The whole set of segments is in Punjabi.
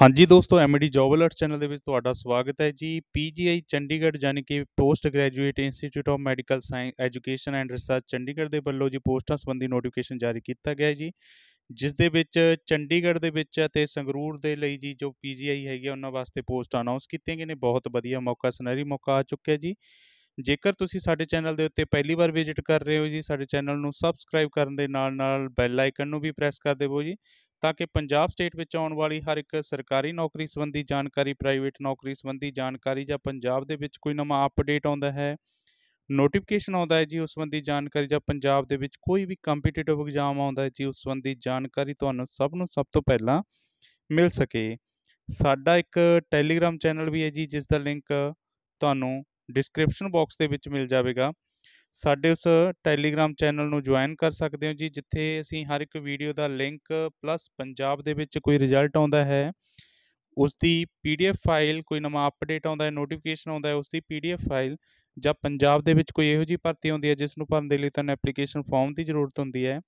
ਹਾਂਜੀ ਦੋਸਤੋ ਐਮਡੀ ਜੌਬ ਅਲਰਟ ਚੈਨਲ ਦੇ ਵਿੱਚ ਤੁਹਾਡਾ ਸਵਾਗਤ ਹੈ ਜੀ ਪੀਜੀਆਈ ਚੰਡੀਗੜ੍ਹ ਯਾਨੀ ਕਿ post graduate institute of medical science education and research Chandigarh ਦੇ ਵੱਲੋਂ ਜੀ ਪੋਸਟਾਂ ਸੰਬੰਧੀ ਨੋਟੀਫਿਕੇਸ਼ਨ ਜਾਰੀ ਕੀਤਾ ਗਿਆ ਜੀ ਜਿਸ ਦੇ ਵਿੱਚ ਚੰਡੀਗੜ੍ਹ ਦੇ ਵਿੱਚ ਅਤੇ ਸੰਗਰੂਰ ਦੇ ਲਈ ਜੀ ਜੋ ਪੀਜੀਆਈ ਹੈਗੀ ਉਹਨਾਂ ਵਾਸਤੇ ਪੋਸਟ ਅਨਾਉਂਸ ਕੀਤੀਆਂ ਗਈਆਂ ਨੇ ਬਹੁਤ ਵਧੀਆ ਮੌਕਾ ਸਨਰੀ ਮੌਕਾ ਆ ਚੁੱਕਿਆ ਜੀ ਜੇਕਰ ਤੁਸੀਂ ਸਾਡੇ ਚੈਨਲ ਦੇ ਉੱਤੇ ਪਹਿਲੀ ਵਾਰ ਵਿਜ਼ਿਟ ਕਰ ਰਹੇ ਹੋ ਜੀ ਸਾਡੇ ਚੈਨਲ ਨੂੰ ਸਬਸਕ੍ਰਾਈਬ ਕਰਨ ਦੇ ਨਾਲ ਨਾਲ ਬੈਲ ਆਈਕਨ ਨੂੰ ਵੀ ਪ੍ਰੈਸ ਕਰ ਦੇਵੋ ਜੀ ਤਾਂ ਕਿ ਪੰਜਾਬ ਸਟੇਟ ਵਿੱਚ ਆਉਣ ਵਾਲੀ ਹਰ ਇੱਕ ਸਰਕਾਰੀ ਨੌਕਰੀ ਸੰਬੰਧੀ ਜਾਣਕਾਰੀ ਪ੍ਰਾਈਵੇਟ ਨੌਕਰੀ ਸੰਬੰਧੀ ਜਾਣਕਾਰੀ ਜਾਂ ਪੰਜਾਬ ਦੇ ਵਿੱਚ ਕੋਈ ਨਵਾਂ ਅਪਡੇਟ ਆਉਂਦਾ ਹੈ ਨੋਟੀਫਿਕੇਸ਼ਨ ਆਉਂਦਾ ਹੈ ਜੀ ਉਸ ਸੰਬੰਧੀ ਜਾਣਕਾਰੀ ਜਾਂ ਪੰਜਾਬ ਦੇ ਵਿੱਚ ਕੋਈ ਵੀ ਕੰਪੀਟੀਟਿਵ ਐਗਜ਼ਾਮ ਆਉਂਦਾ ਹੈ ਜੀ ਉਸ ਸੰਬੰਧੀ ਜਾਣਕਾਰੀ ਤੁਹਾਨੂੰ ਸਭ ਨੂੰ ਸਭ ਤੋਂ ਪਹਿਲਾਂ ਮਿਲ ਸਕੇ ਸਾਡਾ ਇੱਕ ਟੈਲੀਗ੍ਰam ਚੈਨਲ ਵੀ ਹੈ ਜੀ ਜਿਸ ਦਾ ਲਿੰਕ ਤੁਹਾਨੂੰ ਡਿਸਕ੍ਰਿਪਸ਼ਨ ਬਾਕਸ ਦੇ ਵਿੱਚ ਮਿਲ ਜਾਵੇਗਾ ਸਾਡੇ ਉਸ ਟੈਲੀਗ੍ਰam ਚੈਨਲ ਨੂੰ ਜੁਆਇਨ ਕਰ ਸਕਦੇ ਹੋ ਜੀ ਜਿੱਥੇ ਅਸੀਂ ਹਰ ਇੱਕ ਵੀਡੀਓ ਦਾ ਲਿੰਕ ਪਲੱਸ ਪੰਜਾਬ ਦੇ ਵਿੱਚ ਕੋਈ ਰਿਜ਼ਲਟ ਆਉਂਦਾ ਹੈ ਉਸ ਦੀ ਪੀਡੀਐਫ ਫਾਈਲ ਕੋਈ ਨਵਾਂ ਅਪਡੇਟ ਆਉਂਦਾ ਹੈ ਨੋਟੀਫਿਕੇਸ਼ਨ ਆਉਂਦਾ ਹੈ ਉਸ ਦੀ ਪੀਡੀਐਫ ਫਾਈਲ ਜਾਂ ਪੰਜਾਬ ਦੇ ਵਿੱਚ ਕੋਈ ਇਹੋ ਜੀ ਭਰਤੀ ਆਉਂਦੀ ਹੈ ਜਿਸ ਨੂੰ ਭਰਨ ਦੇ ਲਈ ਤੁਹਾਨੂੰ ਐਪਲੀਕੇਸ਼ਨ ਫਾਰਮ ਦੀ ਜ਼ਰੂਰਤ ਹੁੰਦੀ ਹੈ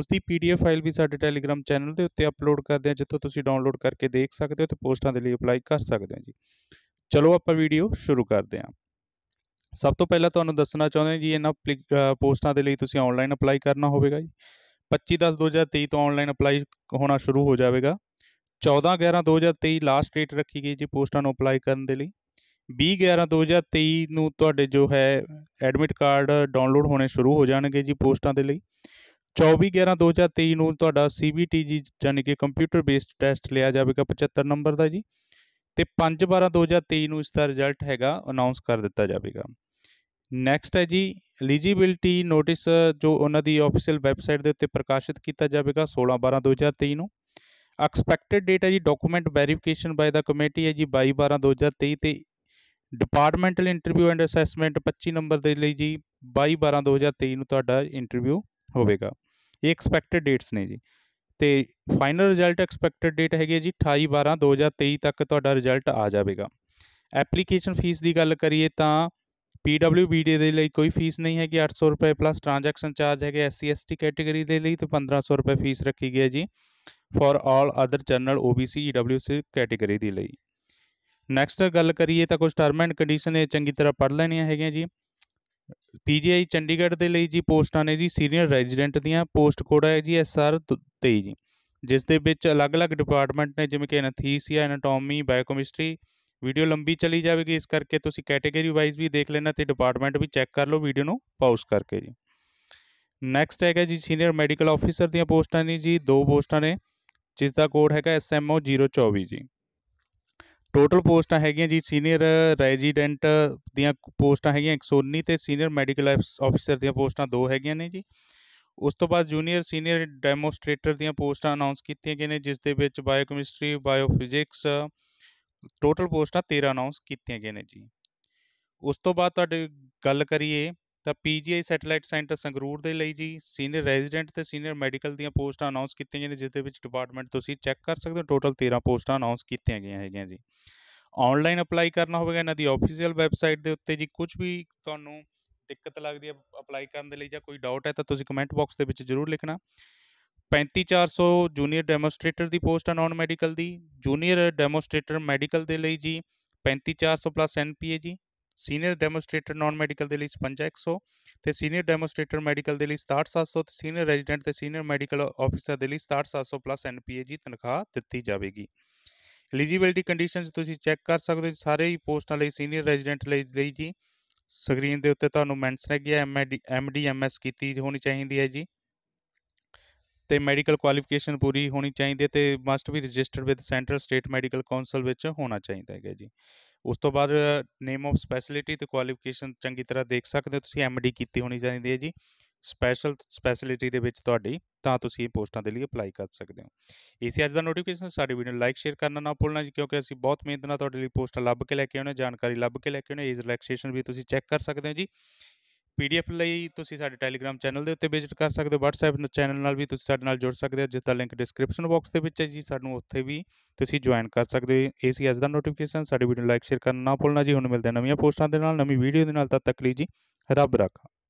ਉਸ ਦੀ ਪੀਡੀਐਫ ਫਾਈਲ ਵੀ ਸਾਡੇ ਟੈਲੀਗ੍ਰam ਚੈਨਲ ਦੇ ਉੱਤੇ ਅਪਲੋਡ ਕਰਦੇ ਹਾਂ ਜਿੱਥੋਂ ਤੁਸੀਂ ਡਾਊਨਲੋਡ ਕਰਕੇ ਦੇਖ ਸਕਦੇ ਹੋ ਤੇ ਪੋਸਟਾਂ ਦੇ ਲਈ ਅਪਲਾਈ ਕਰ ਸਕਦੇ ਹੋ ਜੀ ਚਲੋ ਆਪਾਂ ਵੀਡੀਓ ਸ਼ੁਰੂ ਕਰਦੇ ਹਾਂ ਸਭ ਤੋਂ ਪਹਿਲਾਂ ਤੁਹਾਨੂੰ ਦੱਸਣਾ ਚਾਹੁੰਦੇ ਜੀ ਇਹਨਾਂ ਪੋਸਟਾਂ ਦੇ ਲਈ ਤੁਸੀਂ ਆਨਲਾਈਨ ਅਪਲਾਈ ਕਰਨਾ ਹੋਵੇਗਾ ਜੀ 25 10 2023 ਤੋਂ ਆਨਲਾਈਨ ਅਪਲਾਈ ਹੋਣਾ ਸ਼ੁਰੂ ਹੋ ਜਾਵੇਗਾ 14 11 2023 ਲਾਸਟ ਡੇਟ ਰੱਖੀ ਗਈ ਜੀ ਪੋਸਟਾਂ ਨੂੰ ਅਪਲਾਈ ਕਰਨ ਦੇ ਲਈ 20 11 2023 ਨੂੰ ਤੁਹਾਡੇ ਜੋ ਹੈ ਐਡਮਿਟ ਕਾਰਡ ਡਾਊਨਲੋਡ ਹੋਣੇ ਸ਼ੁਰੂ ਹੋ ਜਾਣਗੇ ਜੀ ਪੋਸਟਾਂ ਦੇ ਲਈ 24 11 2023 ਨੂੰ ਤੁਹਾਡਾ CBTG ਯਾਨੀ ਕਿ ਕੰਪਿਊਟਰ ਬੇਸਡ ਟੈਸਟ ਲਿਆ ਜਾਵੇਗਾ 75 ਨੰਬਰ ਦਾ ਜੀ ਤੇ 5 12 2023 ਨੂੰ ਇਸ ਦਾ ਰਿਜ਼ਲਟ ਹੈਗਾ ਅਨਾਉਂਸ ਕਰ ਦਿੱਤਾ ਜਾਵੇਗਾ ਨੈਕਸਟ ਹੈ ਜੀ ਐਲੀਜੀਬਿਲਟੀ ਨੋਟਿਸ ਜੋ ਉਹਨਾਂ ਦੀ ਆਫੀਸ਼ੀਅਲ ਵੈਬਸਾਈਟ ਦੇ ਉੱਤੇ ਪ੍ਰਕਾਸ਼ਿਤ ਕੀਤਾ ਜਾਵੇਗਾ 16 12 2023 ਨੂੰ ਐਕਸਪੈਕਟਡ ਡੇਟ ਹੈ ਜੀ document verification by the committee ਹੈ ਜੀ 22 12 2023 ਤੇ departmental interview and assessment 25 number ਦੇ ਲਈ ਜੀ 22 12 2023 ਨੂੰ ਤੁਹਾਡਾ ਇੰਟਰਵਿਊ ਹੋਵੇਗਾ ਇਹ ਐਕਸਪੈਕਟਡ ਡੇਟਸ ਨੇ ਜੀ तो फाइनल रिजल्ट एक्सपैक्टेड डेट हैगी जी अठाई बारह दो हज़ार तेई तक तो रिजल्ट आ जाएगा एप्लीकेशन फीस की गल करिए पी डबल्यू बी डी लिए कोई फीस नहीं हैगी अठ सौ रुपए प्लस ट्रांजैक्शन चार्ज है S C S T category के लिए तो पंद्रह सौ रुपए फीस रखी गई है जी for all other general O B C E W S category के लिए नैक्सट गल करिए कुछ टर्म एंड कंडीशन चंकी तरह पढ़ लेनिया है जी ਪੀਜੀਆਈ ਚੰਡੀਗੜ੍ਹ ਦੇ ਲਈ ਜੀ ਪੋਸਟਾਂ ਨੇ ਜੀ ਸੀਨੀਅਰ ਰੈਜ਼ੀਡੈਂਟ ਦੀਆਂ ਪੋਸਟ ਕੋਡ ਹੈ ਜੀ ਐਸਆਰ 23 ਜੀ ਜਿਸ ਦੇ ਵਿੱਚ ਅਲੱਗ-ਅਲੱਗ ਡਿਪਾਰਟਮੈਂਟ ਨੇ ਜਿਵੇਂ ਕਿ ਐਨਥੀਸੀਆ ਐਨਾਟੋਮੀ ਬਾਇਓਕੈਮਿਸਟਰੀ ਵੀਡੀਓ ਲੰਬੀ ਚਲੀ ਜਾਵੇਗੀ ਇਸ ਕਰਕੇ ਤੁਸੀਂ ਕੈਟਾਗਰੀ ਵਾਈਜ਼ ਵੀ ਦੇਖ ਲੈਣਾ ਤੇ ਡਿਪਾਰਟਮੈਂਟ ਵੀ ਚੈੱਕ ਕਰ ਲਓ ਵੀਡੀਓ ਨੂੰ ਪਾਜ਼ ਕਰਕੇ ਜੀ ਨੈਕਸਟ ਹੈਗਾ ਜੀ ਸੀਨੀਅਰ ਮੈਡੀਕਲ ਆਫੀਸਰ ਦੀਆਂ ਪੋਸਟਾਂ ਨੇ ਜੀ ਦੋ ਪੋਸਟਾਂ ਨੇ ਜਿਸ ਦਾ ਕੋਡ ਹੈਗਾ ਐਸਐਮਓ 024 ਜੀ ਟੋਟਲ ਪੋਸਟਾਂ ਹੈਗੀਆਂ ਜੀ ਸੀਨੀਅਰ ਰੈਜ਼ੀਡੈਂਟ ਦੀਆਂ ਪੋਸਟਾਂ ਹੈਗੀਆਂ 119 ਤੇ ਸੀਨੀਅਰ ਮੈਡੀਕਲ ਆਫੀਸਰ ਦੀਆਂ ਪੋਸਟਾਂ ਦੋ ਹੈਗੀਆਂ ਨੇ ਜੀ ਉਸ ਤੋਂ ਬਾਅਦ ਜੂਨੀਅਰ ਸੀਨੀਅਰ ਡੈਮੋਸਟ੍ਰੇਟਰ ਦੀਆਂ ਪੋਸਟਾਂ ਅਨਾਉਂਸ ਕੀਤੀਆਂ ਗਈਆਂ ਨੇ ਜਿਸ ਦੇ ਵਿੱਚ ਬਾਇਓਕੈਮਿਸਟਰੀ ਬਾਇਓਫਿਜ਼ਿਕਸ ਟੋਟਲ ਪੋਸਟਾਂ 13 ਅਨਾਉਂਸ ਕੀਤੀਆਂ ਗਈਆਂ ਨੇ ਜੀ ਉਸ ਤੋਂ ਬਾਅਦ ਤੁਹਾਡੇ ਗੱਲ ਕਰੀਏ ਤਾਂ ਪੀਜੀਆਈ ਸੈਟੇਲਾਈਟ ਸੈਂਟਰ ਸੰਗਰੂਰ ਦੇ ਲਈ ਜੀ ਸੀਨੀਅਰ ਰੈਜ਼ੀਡੈਂਟ ਤੇ ਸੀਨੀਅਰ ਮੈਡੀਕਲ ਦੀਆਂ ਪੋਸਟਾਂ ਅਨਾਉਂਸ ਕੀਤੀਆਂ ਨੇ ਜਿਸ ਦੇ ਵਿੱਚ ਡਿਪਾਰਟਮੈਂਟ ਤੁਸੀਂ ਚੈੱਕ ਕਰ ਸਕਦੇ ਹੋ ਟੋਟਲ 13 ਪੋਸਟਾਂ ਅਨਾਉਂਸ ਕੀਤੀਆਂ ਗਈਆਂ ਹੈਗੀਆਂ ਜੀ ਆਨਲਾਈਨ ਅਪਲਾਈ ਕਰਨਾ ਹੋਵੇਗਾ ਇਹਨਾਂ ਦੀ ਆਫੀਸ਼ੀਅਲ ਵੈਬਸਾਈਟ ਦੇ ਉੱਤੇ ਜੀ ਕੁਝ ਵੀ ਤੁਹਾਨੂੰ ਦਿੱਕਤ ਲੱਗਦੀ ਹੈ ਅਪਲਾਈ ਕਰਨ ਦੇ ਲਈ ਜਾਂ ਕੋਈ ਡਾਊਟ ਹੈ ਤਾਂ ਤੁਸੀਂ ਕਮੈਂਟ ਬਾਕਸ ਦੇ ਵਿੱਚ ਜ਼ਰੂਰ ਲਿਖਣਾ 35400 ਜੂਨੀਅਰ ਡੈਮੋਨਸਟ੍ਰੇਟਰ ਦੀ ਪੋਸਟ ਆ ਨਾਨ ਮੈਡੀਕਲ ਦੀ ਜੂਨੀਅਰ ਡੈਮੋਨਸਟ੍ਰੇਟਰ ਮੈਡੀਕਲ ਦੇ ਲਈ ਜੀ 35400 ਪਲੱਸ ਐਨਪੀਏ ਜੀ ਸੀਨੀਅਰ ਡੈਮੋਸਟ੍ਰੇਟਰ ਨਾਨ ਮੈਡੀਕਲ ਦੇ ਲਈ 55100 ਤੇ ਸੀਨੀਅਰ ਡੈਮੋਸਟ੍ਰੇਟਰ ਮੈਡੀਕਲ ਦੇ ਲਈ 67700 ਤੇ ਸੀਨੀਅਰ ਰੈਜ਼ੀਡੈਂਟ ਤੇ ਸੀਨੀਅਰ ਮੈਡੀਕਲ ਆਫੀਸਰ ਦੇ ਲਈ 67700 ਪਲੱਸ ਐਨਪੀਏ ਜੀ ਤਨਖਾਹ ਦਿੱਤੀ ਜਾਵੇਗੀ ਐਲੀਜੀਬਿਲਟੀ ਕੰਡੀਸ਼ਨਸ ਤੁਸੀਂ ਚੈੱਕ ਕਰ ਸਕਦੇ ਹੋ ਸਾਰੇ ਹੀ ਪੋਸਟਾਂ ਲਈ ਸੀਨੀਅਰ ਰੈਜ਼ੀਡੈਂਟ ਲਈ ਲਈ ਜੀ ਸਕਰੀਨ ਦੇ ਉੱਤੇ ਤੁਹਾਨੂੰ ਮੈਂਸ਼ਨ ਹੈ ਗਿਆ ਐਮਡੀ ਐਮਐਸ ਕੀਤੀ ਹੋਣੀ ਚਾਹੀਦੀ ਹੈ ਜੀ ਤੇ ਮੈਡੀਕਲ ਕੁਆਲੀਫਿਕੇਸ਼ਨ ਪੂਰੀ ਹੋਣੀ ਚਾਹੀਦੀ ਤੇ must be registered with central state medical council ਵਿੱਚ ਹੋਣਾ ਚਾਹੀਦਾ ਹੈਗਾ ਜੀ ਉਸ ਤੋਂ ਬਾਅਦ ਨੇਮ ਆਫ ਸਪੈਸ਼ਲਿਟੀ ਤੇ ਕੁਆਲੀਫਿਕੇਸ਼ਨ ਚੰਗੀ ਤਰ੍ਹਾਂ ਦੇਖ ਸਕਦੇ ਹੋ ਤੁਸੀਂ ਐਮਡੀ ਕੀਤੀ ਹੋਣੀ ਚਾਹੀਦੀ ਹੈ ਜੀ ਸਪੈਸ਼ਲ ਸਪੈਸ਼ਲਿਟੀ ਦੇ ਵਿੱਚ ਤੁਹਾਡੀ ਤਾਂ ਤੁਸੀਂ ਇਹ ਪੋਸਟਾਂ ਦੇ ਲਈ ਅਪਲਾਈ ਕਰ ਸਕਦੇ ਹੋ ਏਸੀ ਅੱਜ ਦਾ ਨੋਟੀਫਿਕੇਸ਼ਨ ਸਾਡੀ ਵੀਡੀਓ ਨੂੰ ਲਾਈਕ ਸ਼ੇਅਰ ਕਰਨਾ ਨਾ ਭੁੱਲਣਾ ਜੀ ਕਿਉਂਕਿ ਅਸੀਂ ਬਹੁਤ ਮਿਹਨਤ ਨਾਲ ਤੁਹਾਡੇ ਲਈ ਪੋਸਟਾਂ ਲੱਭ ਕੇ ਲੈ ਕੇ ਆਉਣੇ ਜਾਣਕਾਰੀ ਲੱਭ ਕੇ ਲੈ ਕੇ ਆਉਣੇ ਏਜ ਰਿਲੈਕਸੇਸ਼ਨ ਵੀ ਤੁਸੀਂ ਚੈੱਕ ਕਰ ਸਕਦੇ ਹੋ ਜੀ ਪੀਡੀਐਫ ਲਈ ਤੁਸੀਂ ਸਾਡੇ ਟੈਲੀਗ੍ਰam ਚੈਨਲ ਦੇ ਉੱਤੇ ਵਿਜ਼ਿਟ ਕਰ ਸਕਦੇ ਹੋ WhatsApp ਦੇ ਚੈਨਲ ਨਾਲ ਵੀ ਤੁਸੀਂ ਸਾਡੇ ਨਾਲ ਜੁੜ ਸਕਦੇ ਹੋ ਜਿਸ ਦਾ ਲਿੰਕ ਡਿਸਕ੍ਰਿਪਸ਼ਨ ਬਾਕਸ ਦੇ ਵਿੱਚ ਹੈ ਜੀ ਸਾਨੂੰ ਉੱਥੇ ਵੀ ਤੁਸੀਂ ਜੁਆਇਨ ਕਰ ਸਕਦੇ ਹੋ ਇਹ ਸੀ ਅੱਜ ਦਾ ਨੋਟੀਫਿਕੇਸ਼ਨ ਸਾਡੀ ਵੀਡੀਓ ਲਾਈਕ ਸ਼ੇਅਰ ਕਰਨਾ ਨਾ ਭੁੱਲਣਾ ਜੀ ਹੁਣ ਮਿਲਦੇ ਹਾਂ ਨਵੀਆਂ ਪੋਸਟਾਂ ਦੇ ਨਾਲ ਨਵੀਂ ਵੀਡੀਓ ਦੇ ਨਾਲ ਤਦ ਤੱਕ ਲਈ ਜੀ ਰੱਬ ਰੱਖਾ